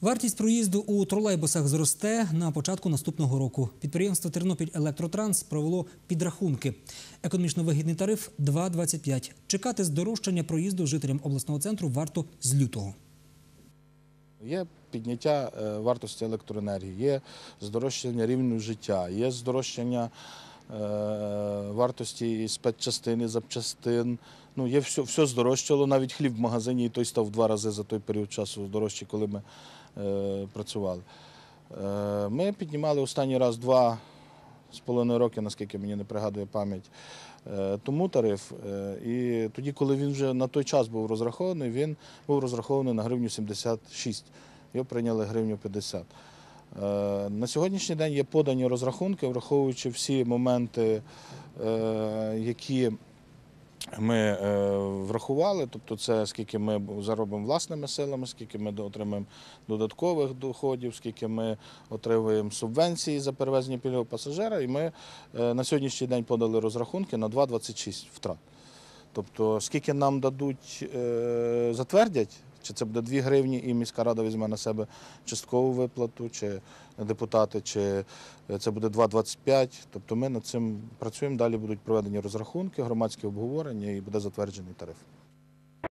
Вартість проїзду у тролейбусах зросте на початку наступного року. Підприємство Тернопіль Електротранс провело підрахунки. Економічно вигідний тариф 2,25. Чекати здорожчання проїзду жителям обласного центру варто з лютого. Є підняття е, вартості електроенергії, є здорожчання рівню життя, є здорожчання е, вартості спецчастини, запчастин. Ну, є все все здорожчало. Навіть хліб в магазині і той став в два рази за той період часу дорожчий, коли ми е, працювали. Е, Ми піднімали останній раз два з половиною роки, наскільки мені не пригадує пам'ять, е, тому тариф. Е, і тоді, коли він вже на той час був розрахований, він був розрахований на гривню 76. Його прийняли гривню 50. Е, на сьогоднішній день є подані розрахунки, враховуючи всі моменти, е, які ми е, врахували, тобто це скільки ми заробимо власними силами, скільки ми отримаємо додаткових доходів, скільки ми отримуємо субвенції за перевезення пільгового пасажира. І ми е, на сьогоднішній день подали розрахунки на 2,26 втрат. Тобто, скільки нам дадуть, е, затвердять чи це буде 2 гривні, і міська рада візьме на себе часткову виплату, чи депутати, чи е, це буде 2,25. Тобто ми над цим працюємо. Далі будуть проведені розрахунки, громадські обговорення і буде затверджений тариф.